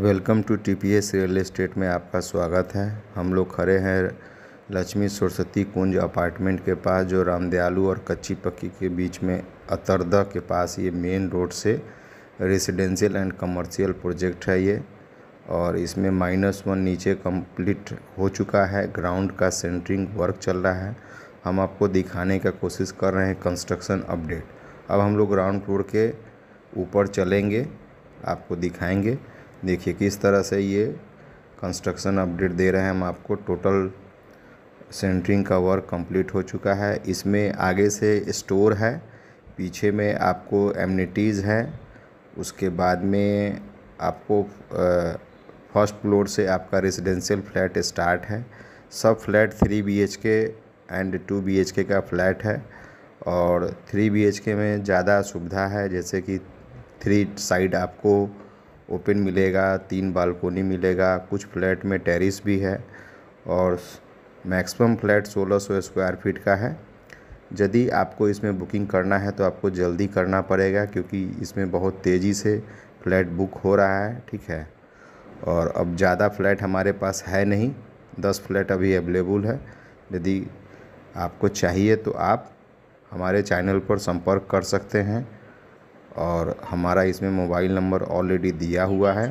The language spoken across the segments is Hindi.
welcome to T P S real estate में आपका स्वागत है हम लोग खड़े हैं लक्ष्मी सरस्वती कुंज अपार्टमेंट के पास जो रामदयालू और कच्ची पक्की के बीच में अतरदा के पास ये मेन रोड से रेसिडेंशियल एंड कमर्शियल प्रोजेक्ट है ये और इसमें माइनस वन नीचे कंप्लीट हो चुका है ग्राउंड का सेंटरिंग वर्क चल रहा है हम आपको दिखाने का कोशिश कर रहे हैं कंस्ट्रक्शन अपडेट अब हम लोग ग्राउंड फ्लोर के ऊपर चलेंगे आपको दिखाएंगे देखिए किस तरह से ये कंस्ट्रक्शन अपडेट दे रहे हैं हम आपको टोटल सेंटरिंग का वर्क कंप्लीट हो चुका है इसमें आगे से स्टोर है पीछे में आपको एमनिटीज़ है उसके बाद में आपको फर्स्ट फ्लोर से आपका रेजिडेंशियल फ्लैट स्टार्ट है सब flat three B H K and two B H K का फ्लैट है और थ्री बी एच के में ज़्यादा सुविधा है जैसे कि थ्री साइड आपको ओपन मिलेगा तीन बालकोनी मिलेगा कुछ फ्लैट में टेरिस भी है और मैक्सिमम फ्लैट 1600 स्क्वायर फीट का है यदि आपको इसमें बुकिंग करना है तो आपको जल्दी करना पड़ेगा क्योंकि इसमें बहुत तेज़ी से फ्लैट बुक हो रहा है ठीक है और अब ज़्यादा फ्लैट हमारे पास है नहीं दस फ्लैट अभी अवेलेबल है यदि आपको चाहिए तो आप हमारे चैनल पर संपर्क कर सकते हैं और हमारा इसमें मोबाइल नंबर ऑलरेडी दिया हुआ है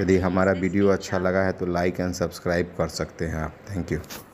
यदि हमारा वीडियो अच्छा लगा है तो लाइक एंड सब्सक्राइब कर सकते हैं आप थैंक यू